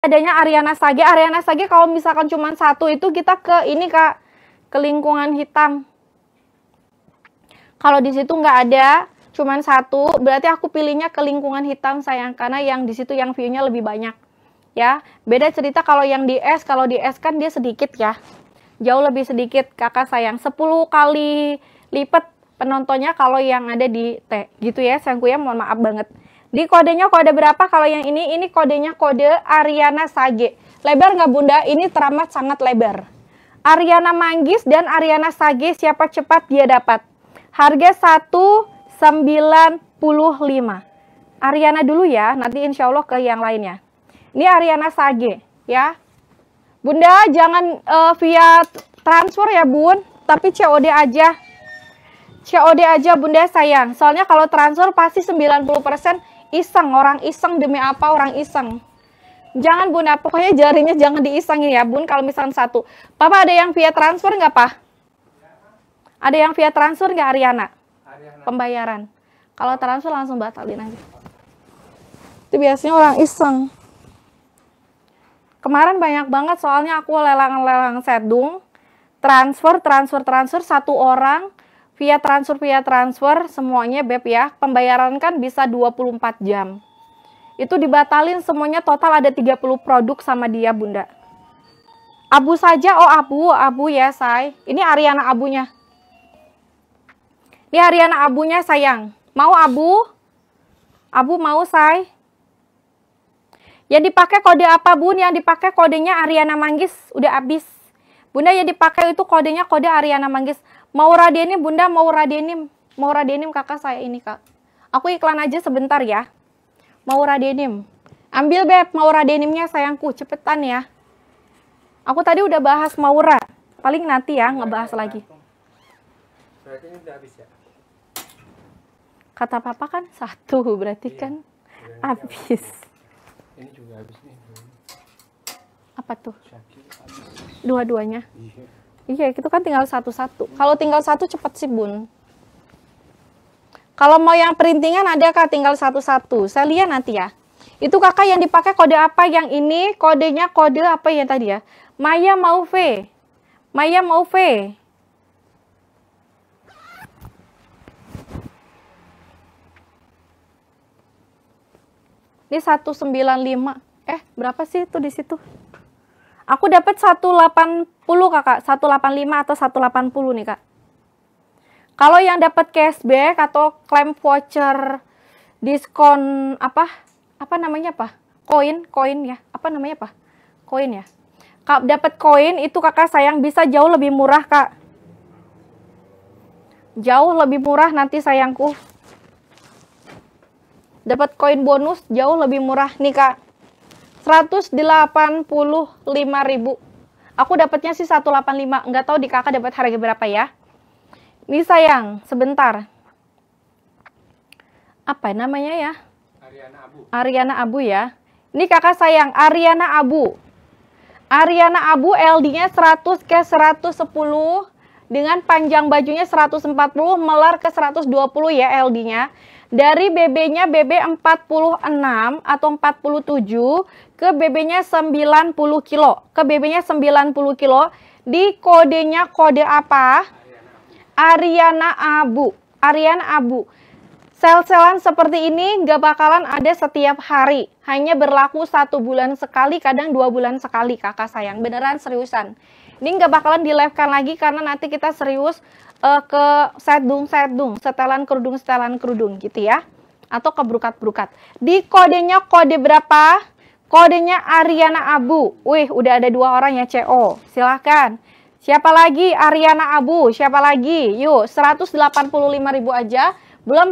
adanya Ariana Sage. Ariana Sage kalau misalkan cuma satu itu kita ke ini kak ke lingkungan hitam. Kalau di situ nggak ada cuma satu, berarti aku pilihnya ke lingkungan hitam sayang karena yang di situ yang view-nya lebih banyak. Ya, beda cerita kalau yang di S, kalau di S kan dia sedikit ya. Jauh lebih sedikit kakak sayang, 10 kali lipat penontonnya kalau yang ada di T. Gitu ya, sayangku ya mohon maaf banget. Di kodenya kode berapa? Kalau yang ini, ini kodenya kode Ariana Sage. Lebar nggak bunda? Ini teramat sangat lebar. Ariana Manggis dan Ariana Sage siapa cepat dia dapat. Harga 195. Ariana dulu ya, nanti insya Allah ke yang lainnya. Ini Ariana Sage ya. Bunda jangan uh, via transfer ya bun, tapi COD aja. COD aja bunda sayang. Soalnya kalau transfer pasti 90% iseng orang iseng demi apa orang iseng jangan bun ya pokoknya jarinya jangan diisengin ya bun kalau misalkan satu papa ada yang via transfer nggak pak ada yang via transfer nggak Ariana? pembayaran kalau transfer langsung batalin aja itu biasanya orang iseng kemarin banyak banget soalnya aku lelang-lelang sedung transfer transfer transfer satu orang via transfer via transfer semuanya beb ya pembayaran kan bisa 24 jam itu dibatalin semuanya total ada 30 produk sama dia bunda abu saja oh abu abu ya say ini Ariana abunya ini Ariana abunya sayang mau abu abu mau say yang dipakai kode apa bun yang dipakai kodenya Ariana Manggis udah abis. Bunda yang dipakai itu kodenya kode Ariana Manggis. Mau Radenim, Bunda mau Radenim. Mau Radenim kakak saya ini, Kak. Aku iklan aja sebentar ya. Mau Radenim. Ambil Beb, mau Radenimnya sayangku, cepetan ya. Aku tadi udah bahas Maura. Paling nanti ya ngebahas lagi. Berarti ya? Kata papa kan satu, berarti iya. kan iya, ini habis. Ini juga habis nih. Apa tuh? habis dua-duanya iya, iya itu kan tinggal satu-satu kalau tinggal satu cepat sih bun kalau mau yang perintingan ada kak tinggal satu-satu saya lihat nanti ya itu kakak yang dipakai kode apa yang ini kodenya kode apa ya tadi ya Maya mau V Maya mau V ini 195 eh berapa sih itu di situ Aku dapat 180 kakak, 185 atau 180 nih kak. Kalau yang dapat cashback atau claim voucher diskon apa? Apa namanya apa? Koin, koin ya. Apa namanya apa? Koin ya. Kak dapat koin itu kakak sayang bisa jauh lebih murah kak. Jauh lebih murah nanti sayangku. Dapat koin bonus jauh lebih murah nih kak. 185.000. Aku dapatnya sih 185. Enggak tahu di kakak dapat harga berapa ya. Ini sayang, sebentar. Apa namanya ya? Ariana Abu. Ariana Abu ya. Ini kakak sayang, Ariana Abu. Ariana Abu LD-nya 100 ke 110 dengan panjang bajunya 140 melar ke 120 ya LD-nya dari BB-nya BB 46 atau 47 ke BB-nya 90 kilo. Ke BB-nya 90 kilo. Di kodenya kode apa? Ariana Abu. Ariana Abu. Sel-selan seperti ini nggak bakalan ada setiap hari. Hanya berlaku satu bulan sekali, kadang dua bulan sekali kakak sayang. Beneran seriusan. Ini nggak bakalan di lagi karena nanti kita serius uh, ke sedung-sedung, setelan kerudung-setelan kerudung gitu ya. Atau ke berukat-berukat. Di kodenya kode berapa? Kodenya Ariana Abu. Wih, udah ada dua orang ya CO. Silahkan. Siapa lagi? Ariana Abu. Siapa lagi? Yuk, 185 ribu aja. Belum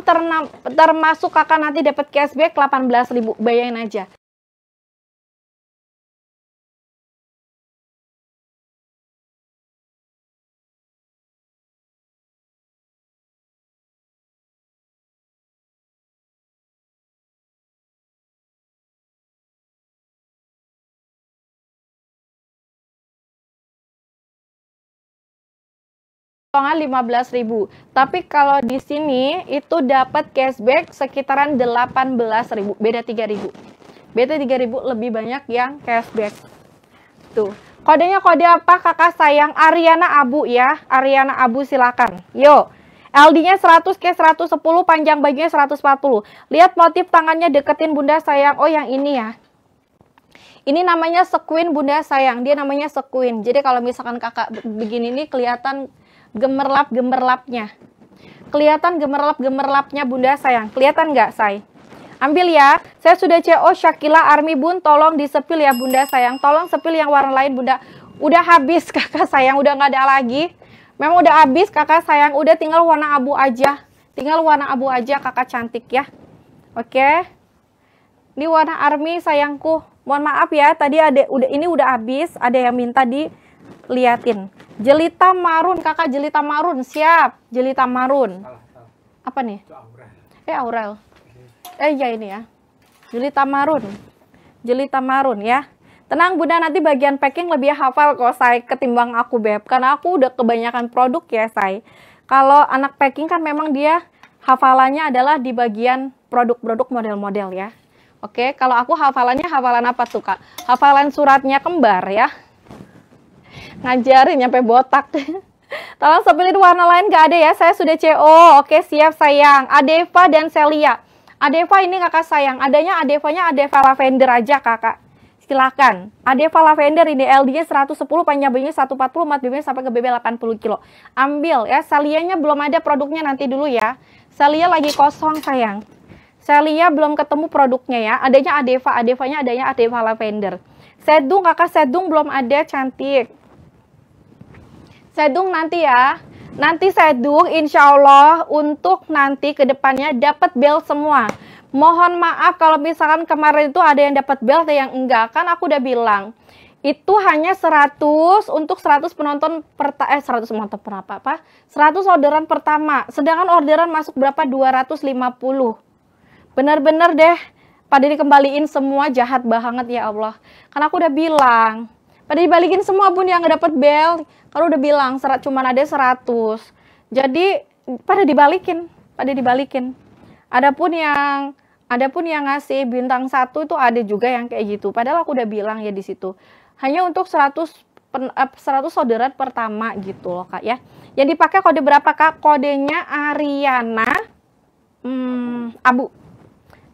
termasuk kakak nanti dapat cashback 18 ribu. Bayangin aja. potongan 15.000. Tapi kalau di sini itu dapat cashback sekitaran 18.000, beda 3.000. Beda 3.000 lebih banyak yang cashback. Tuh. Kodenya kode apa kakak sayang? Ariana Abu ya. Ariana Abu silakan. Yo. LD-nya 100 ke 110, panjang bajunya 140. Lihat motif tangannya deketin bunda sayang. Oh yang ini ya. Ini namanya sequin bunda sayang. Dia namanya sequin. Jadi kalau misalkan kakak begini ini kelihatan gemerlap-gemerlapnya. Kelihatan gemerlap-gemerlapnya Bunda sayang. Kelihatan nggak, say? Ambil ya. Saya sudah CO Shakila Army Bun, tolong disepil ya Bunda sayang. Tolong sepil yang warna lain Bunda. Udah habis kakak sayang, udah nggak ada lagi. Memang udah habis kakak sayang, udah tinggal warna abu aja. Tinggal warna abu aja kakak cantik ya. Oke. Ini warna army sayangku. Mohon maaf ya, tadi ada udah ini udah habis, ada yang minta di liatin. Jelita marun, kakak jelita marun, siap. Jelita marun. Apa nih? Eh Aurel. Eh ya ini ya. Jelita marun. Jelita marun ya. Tenang Bunda, nanti bagian packing lebih hafal kok saya ketimbang aku Beb. Karena aku udah kebanyakan produk ya saya. Kalau anak packing kan memang dia hafalannya adalah di bagian produk-produk model-model ya. Oke, kalau aku hafalannya hafalan apa tuh Kak? Hafalan suratnya kembar ya ngajarin nyampe botak. Tolong sepilih warna lain gak ada ya. Saya sudah CO. Oke, siap sayang. Adeva dan Celia. Adeva ini kakak sayang. Adanya Adevanya Adeva Lavender aja kakak. Silahkan. Adeva Lavender ini LD-nya 110, panjang bibirnya 140, mat bibirnya sampai ke BB 80 kilo. Ambil ya. Salianya belum ada produknya nanti dulu ya. Salia lagi kosong sayang. Salia belum ketemu produknya ya. Adanya Adeva, Adevanya adanya Adeva Lavender. Sedung kakak Sedung belum ada cantik. Sedung nanti ya. Nanti Sedung insya Allah untuk nanti ke depannya dapat bel semua. Mohon maaf kalau misalkan kemarin itu ada yang dapat bel, ada yang enggak. Kan aku udah bilang itu hanya 100 untuk 100 penonton per eh 100 penonton berapa apa 100 orderan pertama sedangkan orderan masuk berapa 250 benar-benar deh pada dikembaliin semua jahat banget ya Allah karena aku udah bilang pada dibalikin semua pun yang nggak dapet bel. Kalau udah bilang serat cuman ada 100. Jadi pada dibalikin, pada dibalikin. Adapun yang adapun yang ngasih bintang satu itu ada juga yang kayak gitu. Padahal aku udah bilang ya di situ. Hanya untuk 100 100 saudara pertama gitu loh kak ya. Yang dipakai kode berapa kak? Kodenya Ariana hmm, Abu.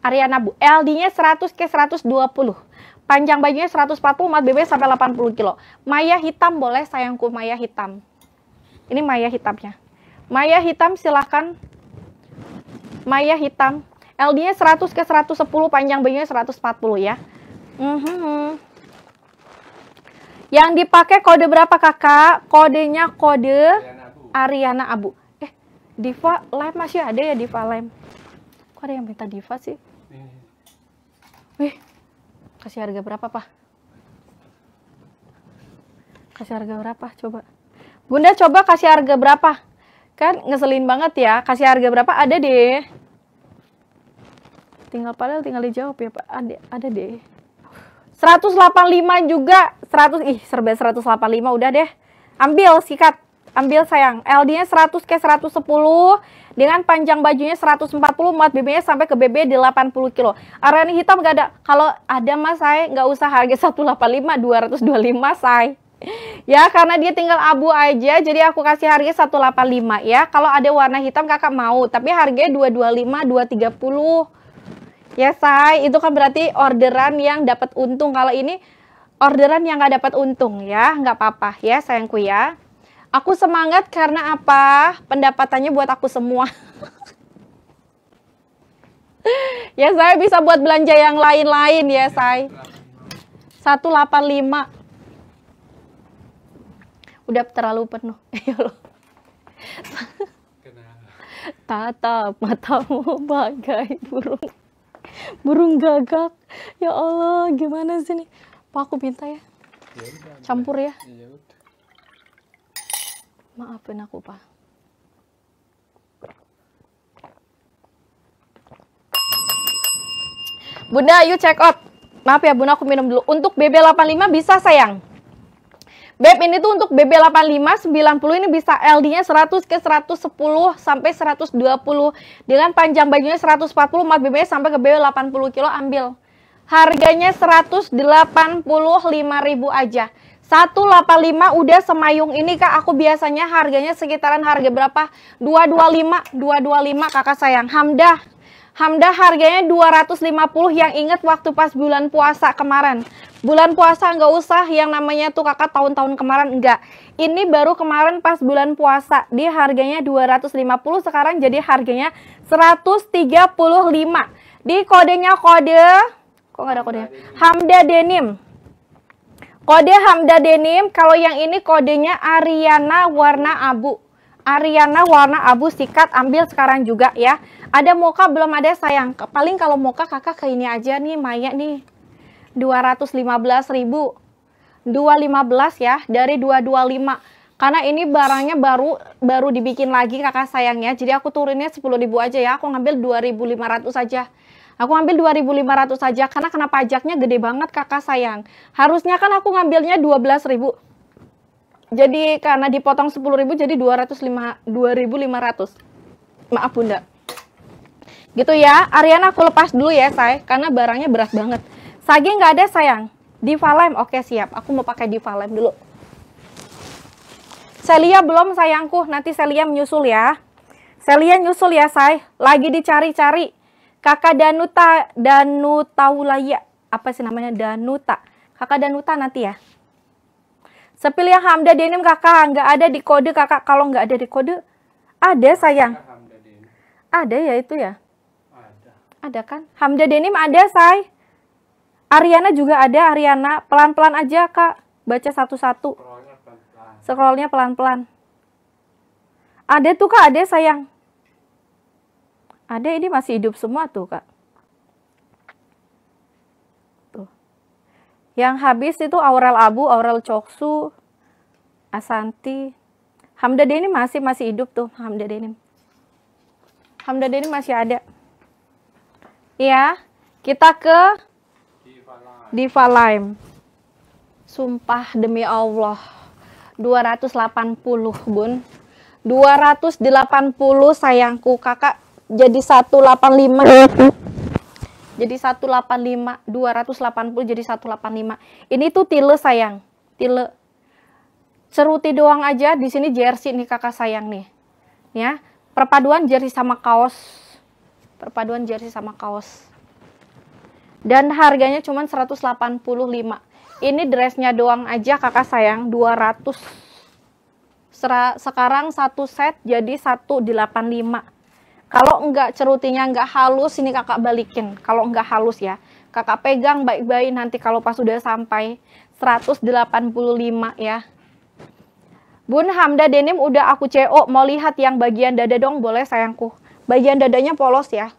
Ariana Bu. LD-nya 100 ke 120. Panjang bajunya 140, mat BB sampai 80 kilo. Maya hitam boleh sayangku, maya hitam. Ini maya hitamnya. Maya hitam silahkan. Maya hitam. LD-nya 100 ke 110, panjang bajunya 140 ya. Mm -hmm. Yang dipakai kode berapa kakak? Kodenya kode Ariana Abu. Eh, Diva Lem masih ada ya Diva Lem? Kok ada yang minta Diva sih? Wih, kasih harga berapa pak kasih harga berapa coba bunda coba kasih harga berapa kan ngeselin banget ya kasih harga berapa ada deh tinggal padahal tinggal dijawab ya pak ada ada deh 185 juga 100 ih serba 185 udah deh ambil sikat ambil sayang. LD-nya 100 ke 110 dengan panjang bajunya 140 muat BB-nya sampai ke BB delapan 80 kilo. Arani hitam gak ada. Kalau ada mas saya nggak usah harga 185 225 saya. Ya karena dia tinggal abu aja jadi aku kasih harga 185 ya. Kalau ada warna hitam kakak mau tapi harganya 225 230. Ya say itu kan berarti orderan yang dapat untung kalau ini orderan yang nggak dapat untung ya nggak apa-apa ya sayangku ya. Aku semangat karena apa? Pendapatannya buat aku semua. ya saya bisa buat belanja yang lain-lain ya saya. 185. Udah terlalu penuh. Ya loh. Tatap matamu bagai burung. Burung gagak. Ya Allah, gimana sih nih? Pak aku minta ya. ya Campur ya. Iya, maafin aku pak Bunda ayo check out maaf ya bunda aku minum dulu untuk BB85 bisa sayang Beb ini tuh untuk BB85 90 ini bisa LD-nya 100 ke 110 sampai 120 dengan panjang bajunya 140 mat BB sampai ke BB 80 kilo ambil harganya 185.000 aja 185 udah semayung ini kak aku biasanya harganya sekitaran harga berapa 225 225 kakak sayang Hamdah Hamdah harganya 250 yang inget waktu pas bulan puasa kemarin bulan puasa nggak usah yang namanya tuh kakak tahun-tahun kemarin enggak ini baru kemarin pas bulan puasa dia harganya 250 sekarang jadi harganya 135 di kodenya kode kok nggak ada kodenya Hamda Denim Kode Hamda Denim, kalau yang ini kodenya Ariana warna abu. Ariana warna abu sikat ambil sekarang juga ya. Ada Moka belum ada sayang. Paling kalau Moka kakak ke ini aja nih Maya nih. 215.000. 215 ya dari 225. Karena ini barangnya baru baru dibikin lagi kakak sayangnya. Jadi aku turunnya ribu aja ya. Aku ngambil 2.500 aja. Aku ambil 2.500 saja karena kena pajaknya gede banget kakak sayang. Harusnya kan aku ngambilnya 12.000. Jadi karena dipotong 10.000 jadi 2.500. Maaf Bunda. Gitu ya. Ariana aku lepas dulu ya say. karena barangnya berat banget. Sage nggak ada sayang. Di Valem. Oke siap. Aku mau pakai di Valem dulu. Celia belum sayangku. Nanti Celia menyusul ya. Celia nyusul ya say. Lagi dicari-cari Kakak Danuta Danutaulaya apa sih namanya Danuta. Kakak Danuta nanti ya. Sepilih Hamda Denim kakak nggak ada di kode kakak kalau nggak ada di kode ada sayang. Ada ya itu ya. Ada. Ada kan? Hamda Denim ada say. Ariana juga ada Ariana. Pelan-pelan aja kak. Baca satu-satu. Scrollnya pelan-pelan. Ada tuh kak ada sayang. Ada ini masih hidup semua tuh, Kak. Tuh. Yang habis itu Aurel Abu, Aurel Coksu, Asanti. Hamda Denim masih masih hidup tuh, Hamda Denim. Hamda Denim masih ada. Iya, kita ke Diva Lime. Sumpah demi Allah. 280, Bun. 280 sayangku kakak jadi 185 jadi 185 280 jadi 185 ini tuh tile sayang tile ceruti doang aja di sini jersey nih kakak sayang nih ya perpaduan jersey sama kaos perpaduan jersey sama kaos dan harganya cuma 185 ini dressnya doang aja kakak sayang 200 sekarang satu set jadi 185 kalau enggak cerutinya enggak halus, ini kakak balikin. Kalau enggak halus ya, kakak pegang baik-baik nanti kalau pas sudah sampai 185 ya. Bun Hamda denim udah aku CO, mau lihat yang bagian dada dong boleh sayangku. Bagian dadanya polos ya.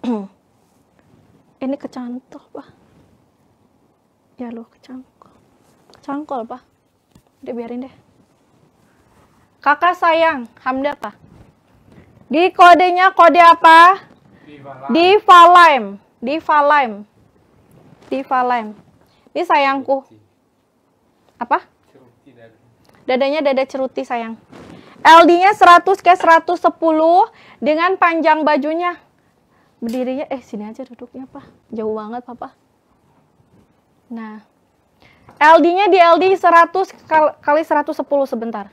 Ini kecantol, Pak. Ya loh, kecangkol. Kecangkol, Pak. Udah biarin deh. Kakak sayang, Hamda, Pak. Di kodenya kode apa? Di Valheim. Di Valheim. Di Valheim. Ini sayangku. Apa? Dadanya dada ceruti sayang. LD-nya 100 ke 110 dengan panjang bajunya. Berdirinya eh sini aja duduknya, Pak. Jauh banget, Papa. Nah. LD-nya di LD 100 kali 110 sebentar.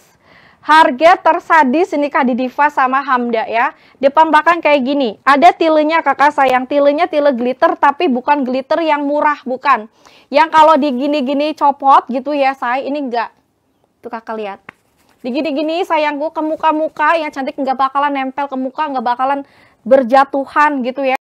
Harga tersadis ini Kak Diva sama Hamda ya. Depan belakang kayak gini. Ada tilenya kakak sayang. Tilenya tile glitter tapi bukan glitter yang murah, bukan. Yang kalau di gini gini copot gitu ya, saya ini enggak. Tuh kakak lihat. Digini-gini sayangku ke muka-muka yang cantik nggak bakalan nempel ke muka, nggak bakalan berjatuhan gitu ya.